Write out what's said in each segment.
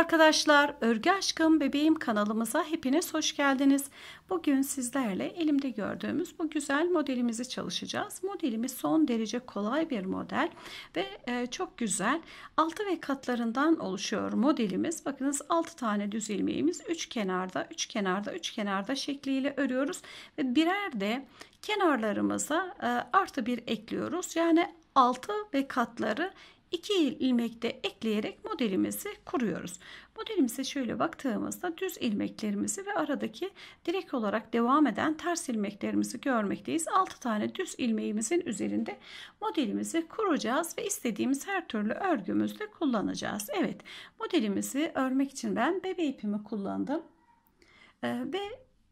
arkadaşlar, Örgü Aşkım Bebeğim kanalımıza hepiniz hoş geldiniz. Bugün sizlerle elimde gördüğümüz bu güzel modelimizi çalışacağız. Modelimiz son derece kolay bir model ve e, çok güzel. Altı ve katlarından oluşuyor modelimiz. Bakınız altı tane düz ilmeğimiz üç kenarda, üç kenarda, üç kenarda şekliyle örüyoruz ve birer de kenarlarımıza e, artı bir ekliyoruz. Yani altı ve katları 2 ilmek de ekleyerek modelimizi kuruyoruz. Modelimize şöyle baktığımızda düz ilmeklerimizi ve aradaki direkt olarak devam eden ters ilmeklerimizi görmekteyiz. 6 tane düz ilmeğimizin üzerinde modelimizi kuracağız ve istediğimiz her türlü örgümüzde kullanacağız. Evet modelimizi örmek için ben bebe ipimi kullandım. Ee, ve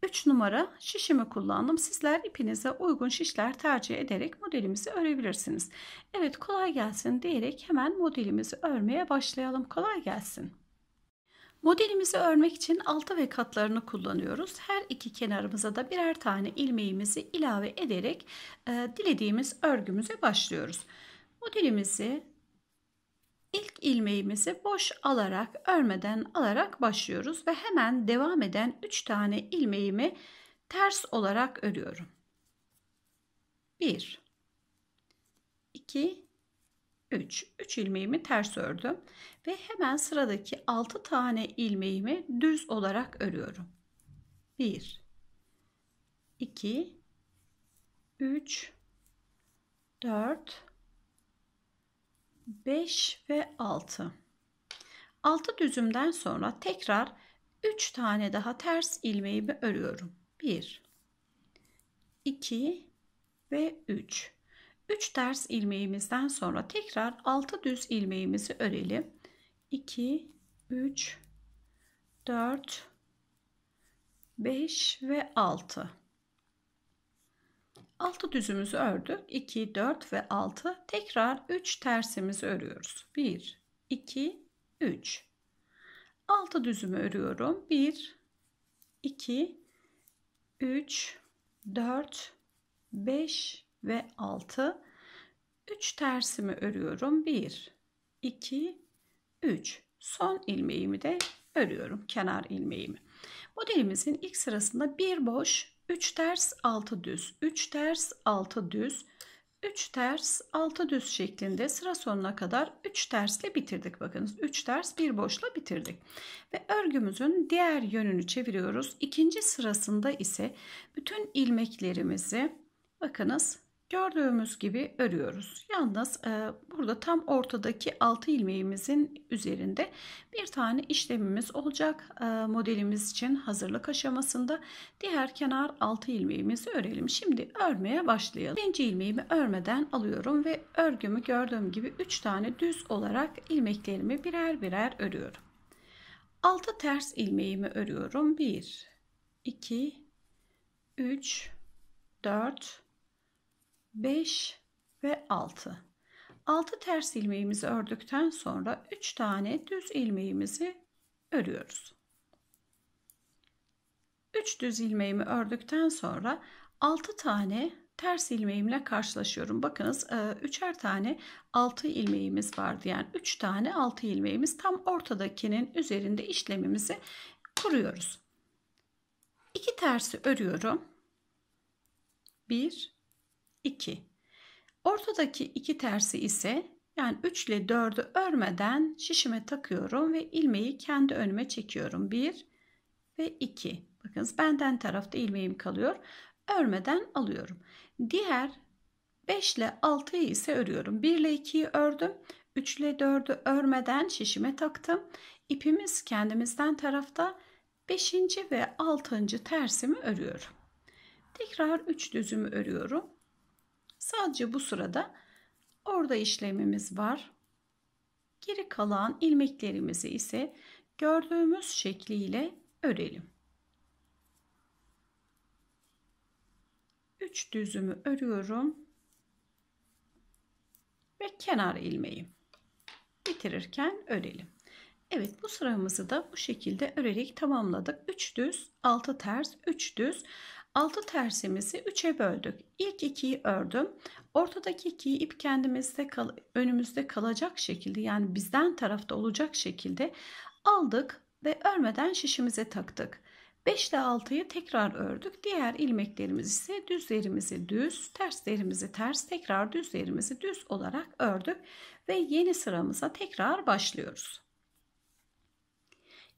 3 numara şişimi kullandım. Sizler ipinize uygun şişler tercih ederek modelimizi örebilirsiniz. Evet kolay gelsin diyerek hemen modelimizi örmeye başlayalım. Kolay gelsin. Modelimizi örmek için altı ve katlarını kullanıyoruz. Her iki kenarımıza da birer tane ilmeğimizi ilave ederek e, dilediğimiz örgümüze başlıyoruz. Modelimizi ilk ilmeğimizi boş alarak örmeden alarak başlıyoruz ve hemen devam eden 3 tane ilmeğimi ters olarak örüyorum. 1 2 3 3 ilmeğimi ters ördüm ve hemen sıradaki 6 tane ilmeğimi düz olarak örüyorum. 1 2 3 4 5 ve 6. 6 düzümden sonra tekrar 3 tane daha ters ilmeğimi örüyorum. 1 2 ve 3. 3 ters ilmeğimizden sonra tekrar 6 düz ilmeğimizi örelim. 2 3 4 5 ve 6. Altı düzümüzü ördük. 2, 4 ve 6. Tekrar 3 tersimizi örüyoruz. 1, 2, 3. 6 düzümü örüyorum. 1, 2, 3, 4, 5 ve 6. 3 tersimi örüyorum. 1, 2, 3. Son ilmeğimi de örüyorum. Kenar ilmeğimi. Modelimizin ilk sırasında bir boş 3 ters 6 düz 3 ters 6 düz 3 ters 6 düz şeklinde sıra sonuna kadar 3 tersle bitirdik bakınız 3 ters bir boşla bitirdik ve örgümüzün diğer yönünü çeviriyoruz ikinci sırasında ise bütün ilmeklerimizi bakınız Gördüğümüz gibi örüyoruz. Yalnız e, burada tam ortadaki 6 ilmeğimizin üzerinde bir tane işlemimiz olacak. E, modelimiz için hazırlık aşamasında diğer kenar 6 ilmeğimizi örelim. Şimdi örmeye başlayalım. Birinci ilmeğimi örmeden alıyorum ve örgümü gördüğüm gibi 3 tane düz olarak ilmeklerimi birer birer örüyorum. 6 ters ilmeğimi örüyorum. 1 2 3 4 5 ve 6. 6 ters ilmeğimizi ördükten sonra 3 tane düz ilmeğimizi örüyoruz. 3 düz ilmeğimi ördükten sonra 6 tane ters ilmeğimle karşılaşıyorum. Bakınız 3'er e, tane 6 ilmeğimiz vardı. Yani 3 tane 6 ilmeğimiz tam ortadakinin üzerinde işlemimizi kuruyoruz. 2 tersi örüyorum. 1 2. Ortadaki iki tersi ise yani 3 ile 4'ü örmeden şişime takıyorum ve ilmeği kendi önüme çekiyorum. 1 ve 2. Bakınız benden tarafta ilmeğim kalıyor. Örmeden alıyorum. Diğer 5 ile 6'yı ise örüyorum. 1 ile 2'yi ördüm. 3 ile 4'ü örmeden şişime taktım. İpimiz kendimizden tarafta 5. ve 6. tersimi örüyorum. Tekrar 3 düzümü örüyorum. Sadece bu sırada orada işlemimiz var. Geri kalan ilmeklerimizi ise gördüğümüz şekliyle örelim. 3 düzümü örüyorum ve kenar ilmeği bitirirken örelim. Evet bu sıramızı da bu şekilde örerek tamamladık. 3 düz, 6 ters, 3 düz. 6 tersimizi 3'e böldük. İlk 2'yi ördüm. Ortadaki 2'yi ip kendimizde kal önümüzde kalacak şekilde yani bizden tarafta olacak şekilde aldık ve örmeden şişimize taktık. 5 ile 6'yı tekrar ördük. Diğer ilmeklerimiz ise düzlerimizi düz, terslerimizi ters, tekrar düzlerimizi düz olarak ördük ve yeni sıramıza tekrar başlıyoruz.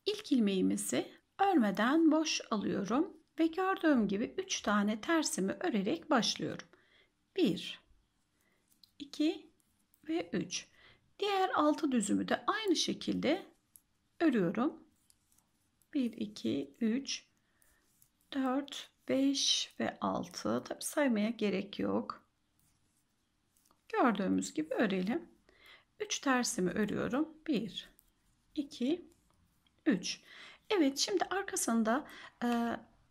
İlk ilmeğimizi örmeden boş alıyorum ve gördüğüm gibi 3 tane tersimi örerek başlıyorum. 1 2 ve 3. Diğer 6 düzümü de aynı şekilde örüyorum. 1 2 3 4 5 ve 6. Tabi saymaya gerek yok. Gördüğümüz gibi örelim. 3 tersimi örüyorum. 1 2 3. Evet şimdi arkasında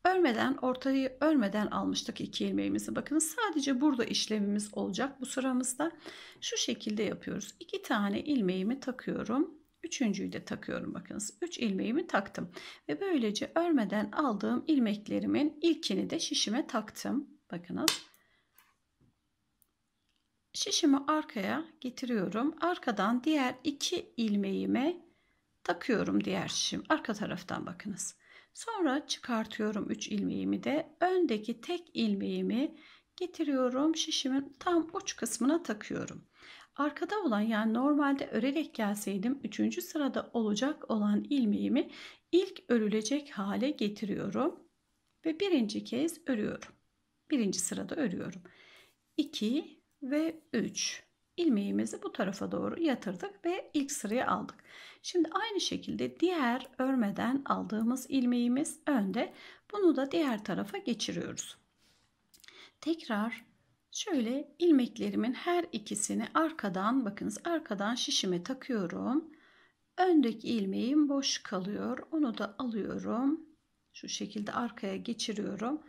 Örmeden ortayı örmeden almıştık iki ilmeğimizi. Bakın sadece burada işlemimiz olacak bu sıramızda. Şu şekilde yapıyoruz. İki tane ilmeğimi takıyorum. Üçüncüyü de takıyorum bakınız. Üç ilmeğimi taktım. Ve böylece örmeden aldığım ilmeklerimin ilkini de şişime taktım. Bakınız. Şişimi arkaya getiriyorum. Arkadan diğer iki ilmeğime takıyorum diğer şişim. Arka taraftan bakınız. Sonra çıkartıyorum 3 ilmeğimi de. Öndeki tek ilmeğimi getiriyorum. Şişimin tam uç kısmına takıyorum. Arkada olan yani normalde örerek gelseydim 3. sırada olacak olan ilmeğimi ilk örülecek hale getiriyorum. Ve birinci kez örüyorum. Birinci sırada örüyorum. 2 ve 3 ilmeğimizi bu tarafa doğru yatırdık ve ilk sıraya aldık. Şimdi aynı şekilde diğer örmeden aldığımız ilmeğimiz önde. Bunu da diğer tarafa geçiriyoruz. Tekrar şöyle ilmeklerimin her ikisini arkadan bakınız arkadan şişime takıyorum. Öndeki ilmeğim boş kalıyor. Onu da alıyorum. Şu şekilde arkaya geçiriyorum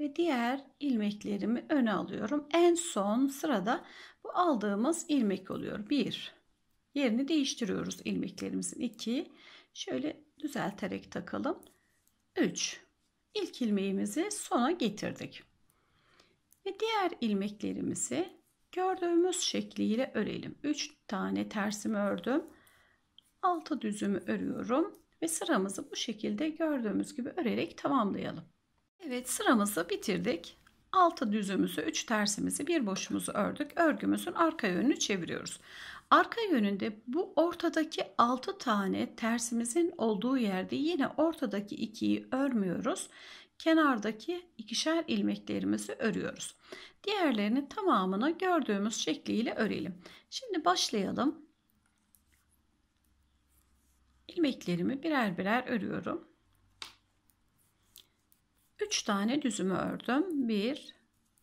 ve diğer ilmeklerimi öne alıyorum. En son sırada bu aldığımız ilmek oluyor. 1. Yerini değiştiriyoruz ilmeklerimizin. 2. Şöyle düzelterek takalım. 3. İlk ilmeğimizi sona getirdik. Ve diğer ilmeklerimizi gördüğümüz şekliyle örelim. 3 tane tersimi ördüm. 6 düzümü örüyorum ve sıramızı bu şekilde gördüğümüz gibi örerek tamamlayalım. Evet sıramızı bitirdik. Altı düzümüzü, üç tersimizi, bir boşumuzu ördük. Örgümüzün arka yönünü çeviriyoruz. Arka yönünde bu ortadaki altı tane tersimizin olduğu yerde yine ortadaki ikiyi örmüyoruz. Kenardaki ikişer ilmeklerimizi örüyoruz. Diğerlerini tamamını gördüğümüz şekliyle örelim. Şimdi başlayalım. İlmeklerimi birer birer örüyorum. 3 tane düzümü ördüm. 1,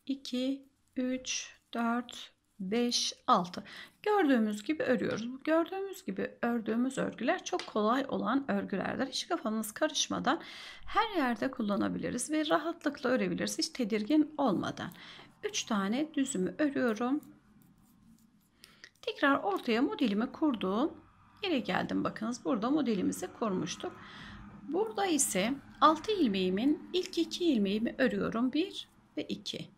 2, 3, 4, 5, 6. Gördüğümüz gibi örüyoruz. Gördüğümüz gibi ördüğümüz örgüler çok kolay olan örgülerdir. Hiç kafanız karışmadan her yerde kullanabiliriz ve rahatlıkla örebiliriz hiç tedirgin olmadan. 3 tane düzümü örüyorum. Tekrar ortaya modelimi kurduğum yere geldim. Bakınız burada modelimizi kurmuştuk. Burada ise 6 ilmeğimin ilk 2 ilmeğimi örüyorum. 1 ve 2.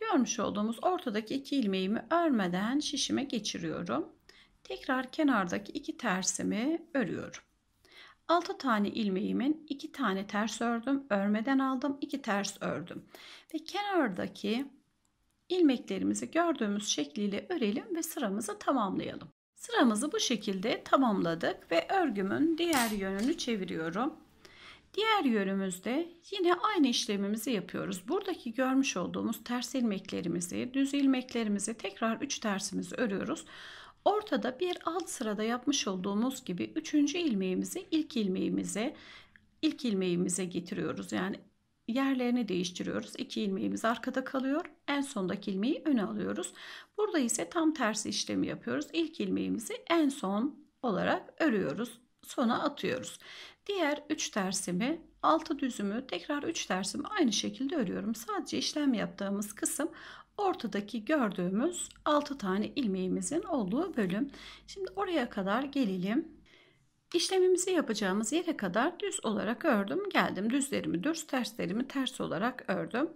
Görmüş olduğumuz ortadaki 2 ilmeğimi örmeden şişime geçiriyorum. Tekrar kenardaki 2 tersimi örüyorum. 6 tane ilmeğimin 2 tane ters ördüm. Örmeden aldım. 2 ters ördüm. Ve kenardaki ilmeklerimizi gördüğümüz şekliyle örelim ve sıramızı tamamlayalım. Sıramızı bu şekilde tamamladık ve örgümün diğer yönünü çeviriyorum. Diğer yönümüzde yine aynı işlemimizi yapıyoruz. Buradaki görmüş olduğumuz ters ilmeklerimizi, düz ilmeklerimizi tekrar 3 tersimizi örüyoruz. Ortada bir alt sırada yapmış olduğumuz gibi 3. ilmeğimizi ilk ilmeğimize ilk ilmeğimize getiriyoruz. Yani yerlerini değiştiriyoruz. İki ilmeğimiz arkada kalıyor. En sondaki ilmeği öne alıyoruz. Burada ise tam tersi işlemi yapıyoruz. İlk ilmeğimizi en son olarak örüyoruz. Sona atıyoruz. Diğer 3 tersimi 6 düzümü tekrar 3 tersimi aynı şekilde örüyorum. Sadece işlem yaptığımız kısım ortadaki gördüğümüz 6 tane ilmeğimizin olduğu bölüm. Şimdi oraya kadar gelelim. İşlemimizi yapacağımız yere kadar düz olarak ördüm. Geldim düzlerimi düz, terslerimi ters olarak ördüm.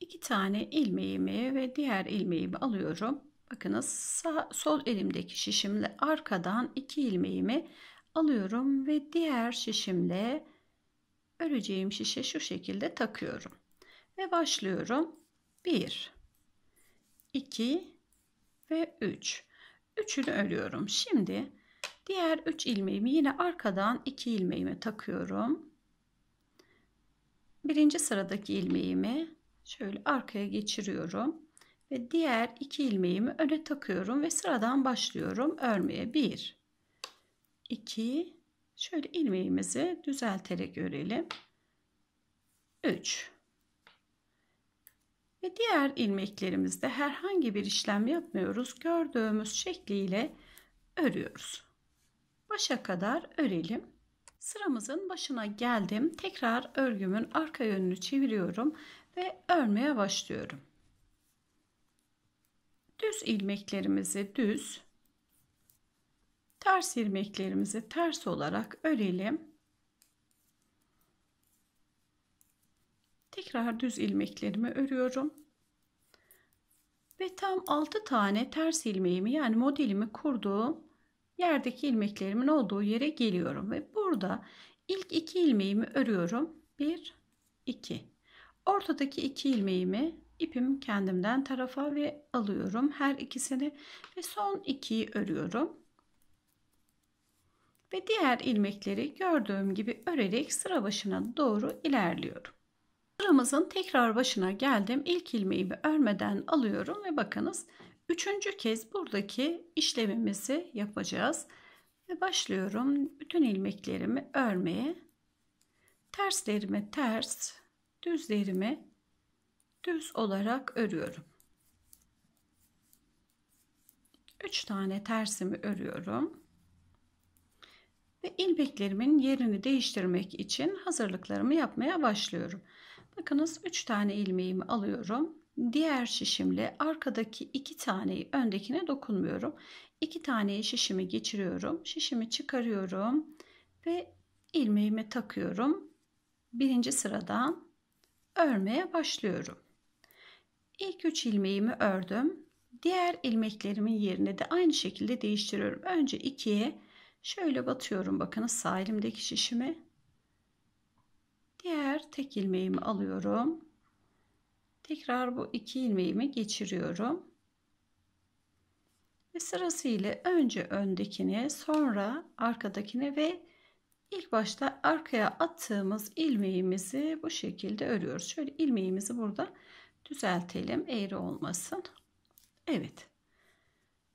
2 tane ilmeğimi ve diğer ilmeğimi alıyorum. Bakınız sağ, sol elimdeki şişimle arkadan iki ilmeğimi alıyorum ve diğer şişimle öreceğim şişe şu şekilde takıyorum. Ve başlıyorum. 1 2 ve 3. Üç. Üçünü örüyorum. Şimdi Diğer 3 ilmeğimi yine arkadan 2 ilmeğime takıyorum. Birinci sıradaki ilmeğimi şöyle arkaya geçiriyorum ve diğer 2 ilmeğimi öne takıyorum ve sıradan başlıyorum örmeye. 1 2 şöyle ilmeğimizi düzelterek örelim. 3 ve diğer ilmeklerimizde herhangi bir işlem yapmıyoruz. Gördüğümüz şekliyle örüyoruz başa kadar örelim. Sıramızın başına geldim. Tekrar örgümün arka yönünü çeviriyorum ve örmeye başlıyorum. Düz ilmeklerimizi düz, ters ilmeklerimizi ters olarak örelim. Tekrar düz ilmeklerimi örüyorum. Ve tam 6 tane ters ilmeğimi yani modelimi kurduğum yerdeki ilmeklerimin olduğu yere geliyorum ve burada ilk iki ilmeğimi örüyorum. 1 2. Ortadaki iki ilmeğimi ipim kendimden tarafa ve alıyorum her ikisini ve son ikiyi örüyorum. Ve diğer ilmekleri gördüğüm gibi örerek sıra başına doğru ilerliyorum. Sıramızın tekrar başına geldim. İlk ilmeğimi örmeden alıyorum ve bakınız Üçüncü kez buradaki işlemimizi yapacağız. Ve başlıyorum bütün ilmeklerimi örmeye. Terslerimi ters, düzlerimi düz olarak örüyorum. 3 tane tersimi örüyorum. Ve ilmeklerimin yerini değiştirmek için hazırlıklarımı yapmaya başlıyorum. Bakınız 3 tane ilmeğimi alıyorum diğer şişimle arkadaki iki taneyi öndekine dokunmuyorum. İki taneyi şişimi geçiriyorum. Şişimi çıkarıyorum ve ilmeğimi takıyorum. Birinci sıradan örmeye başlıyorum. İlk üç ilmeğimi ördüm. Diğer ilmeklerimin yerine de aynı şekilde değiştiriyorum. Önce ikiye şöyle batıyorum. Bakınız sağ elimdeki şişimi. Diğer tek ilmeğimi alıyorum Tekrar bu iki ilmeğimi geçiriyorum. Ve sırasıyla önce öndekine, sonra arkadakine ve ilk başta arkaya attığımız ilmeğimizi bu şekilde örüyoruz. Şöyle ilmeğimizi burada düzeltelim eğri olmasın. Evet.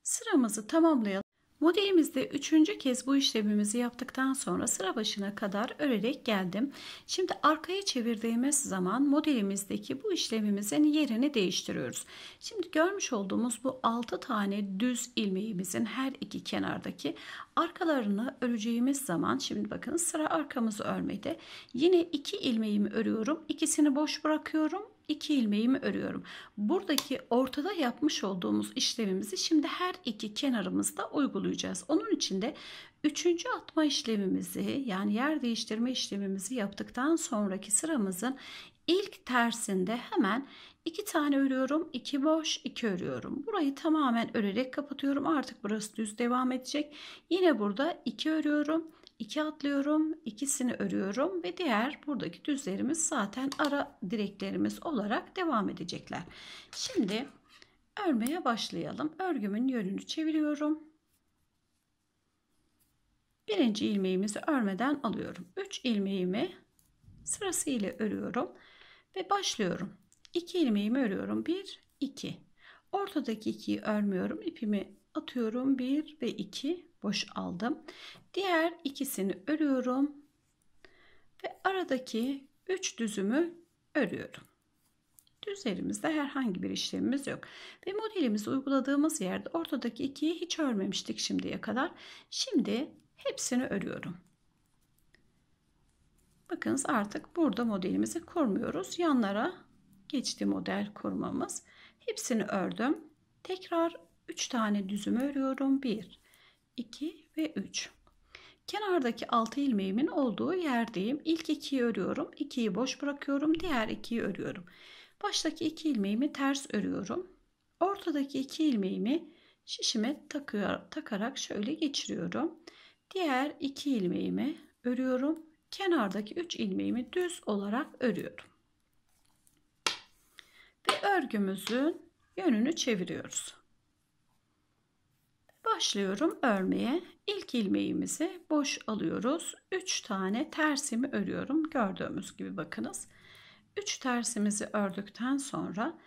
Sıramızı tamamlayalım. Modelimizde üçüncü kez bu işlemimizi yaptıktan sonra sıra başına kadar örerek geldim. Şimdi arkaya çevirdiğimiz zaman modelimizdeki bu işlemimizin yerini değiştiriyoruz. Şimdi görmüş olduğumuz bu 6 tane düz ilmeğimizin her iki kenardaki arkalarını öreceğimiz zaman şimdi bakın sıra arkamızı örmede. Yine iki ilmeğimi örüyorum. ikisini boş bırakıyorum 2 ilmeğimi örüyorum. Buradaki ortada yapmış olduğumuz işlemimizi şimdi her iki kenarımızda uygulayacağız. Onun için de üçüncü atma işlemimizi yani yer değiştirme işlemimizi yaptıktan sonraki sıramızın ilk tersinde hemen iki tane örüyorum, iki boş, iki örüyorum. Burayı tamamen örerek kapatıyorum. Artık burası düz devam edecek. Yine burada iki örüyorum. 2 atlıyorum ikisini örüyorum ve diğer buradaki düzlerimiz zaten ara direklerimiz olarak devam edecekler şimdi örmeye başlayalım örgümün yönünü çeviriyorum birinci ilmeğimizi örmeden alıyorum 3 ilmeğimi sırasıyla örüyorum ve başlıyorum 2 ilmeğimi örüyorum 1 2 ortadaki 2'yi örmüyorum ipimi atıyorum 1 ve 2 boş aldım. Diğer ikisini örüyorum ve aradaki 3 düzümü örüyorum. Düzlerimizde herhangi bir işlemimiz yok. Ve modelimizi uyguladığımız yerde ortadaki ikiyi hiç örmemiştik şimdiye kadar. Şimdi hepsini örüyorum. Bakınız artık burada modelimizi kurmuyoruz. Yanlara geçti model kurmamız. Hepsini ördüm. Tekrar 3 tane düzümü örüyorum. 1 2 ve 3. Kenardaki 6 ilmeğimin olduğu yerdeyim. İlk 2'yi örüyorum. 2'yi boş bırakıyorum. Diğer 2'yi örüyorum. Baştaki 2 ilmeğimi ters örüyorum. Ortadaki 2 ilmeğimi şişime takıyor, takarak şöyle geçiriyorum. Diğer 2 ilmeğimi örüyorum. Kenardaki 3 ilmeğimi düz olarak örüyorum. Ve örgümüzün yönünü çeviriyoruz. Başlıyorum örmeye. İlk ilmeğimizi boş alıyoruz. 3 tane tersimi örüyorum. Gördüğümüz gibi bakınız. 3 tersimizi ördükten sonra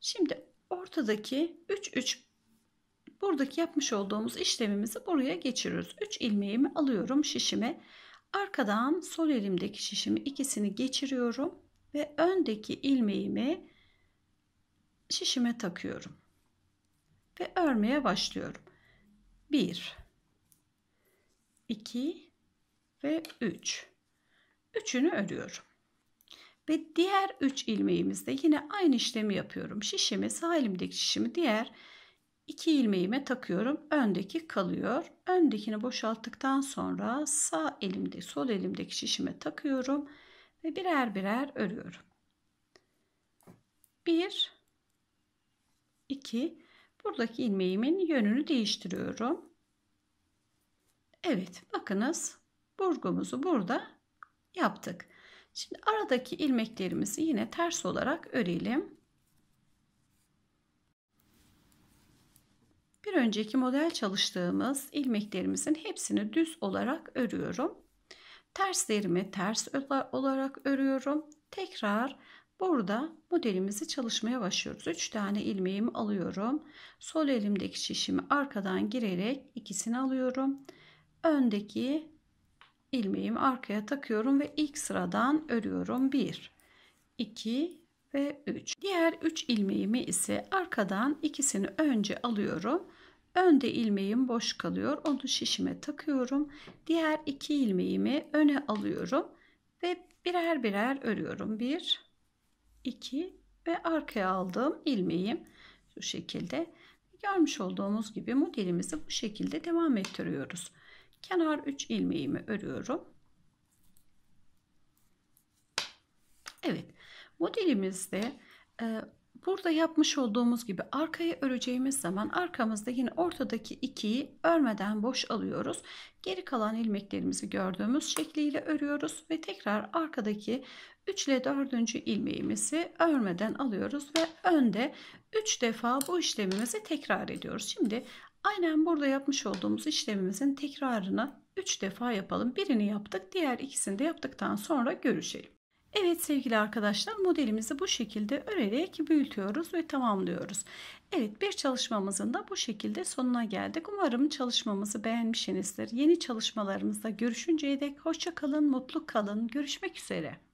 şimdi ortadaki 3 3 buradaki yapmış olduğumuz işlemimizi buraya geçiriyoruz. 3 ilmeğimi alıyorum şişime. Arkadan sol elimdeki şişimi ikisini geçiriyorum ve öndeki ilmeğimi şişime takıyorum ve örmeye başlıyorum. 1 2 ve 3 üçünü örüyorum ve diğer 3 ilmeğimizde yine aynı işlemi yapıyorum şişimi sağ elimdeki şişimi diğer 2 ilmeğime takıyorum öndeki kalıyor öndekini boşalttıktan sonra sağ elimde sol elimdeki şişime takıyorum ve birer birer örüyorum 1 2 buradaki ilmeğimin yönünü değiştiriyorum. Evet bakınız burgumuzu burada yaptık. Şimdi aradaki ilmeklerimizi yine ters olarak örelim. Bir önceki model çalıştığımız ilmeklerimizin hepsini düz olarak örüyorum. Terslerimi ters olarak örüyorum. Tekrar Burada modelimizi çalışmaya başlıyoruz. 3 tane ilmeğimi alıyorum. Sol elimdeki şişimi arkadan girerek ikisini alıyorum. Öndeki ilmeğimi arkaya takıyorum ve ilk sıradan örüyorum. 1, 2 ve 3. Diğer 3 ilmeğimi ise arkadan ikisini önce alıyorum. Önde ilmeğim boş kalıyor. Onu şişime takıyorum. Diğer iki ilmeğimi öne alıyorum ve birer birer örüyorum. 1 2 ve arkaya aldığım ilmeğim şu şekilde. Görmüş olduğumuz gibi modelimizi bu şekilde devam ettiriyoruz. Kenar 3 ilmeğimi örüyorum. Evet modelimizde e, burada yapmış olduğumuz gibi arkaya öreceğimiz zaman arkamızda yine ortadaki ikiyi örmeden boş alıyoruz. Geri kalan ilmeklerimizi gördüğümüz şekliyle örüyoruz ve tekrar arkadaki 3 ile 4. ilmeğimizi örmeden alıyoruz ve önde 3 defa bu işlemimizi tekrar ediyoruz. Şimdi aynen burada yapmış olduğumuz işlemimizin tekrarını 3 defa yapalım. Birini yaptık, diğer ikisini de yaptıktan sonra görüşelim. Evet sevgili arkadaşlar modelimizi bu şekilde örerek büyütüyoruz ve tamamlıyoruz. Evet bir çalışmamızın da bu şekilde sonuna geldik. Umarım çalışmamızı beğenmişsinizdir. Yeni çalışmalarımızda görüşünceye dek hoşça kalın, mutlu kalın. Görüşmek üzere.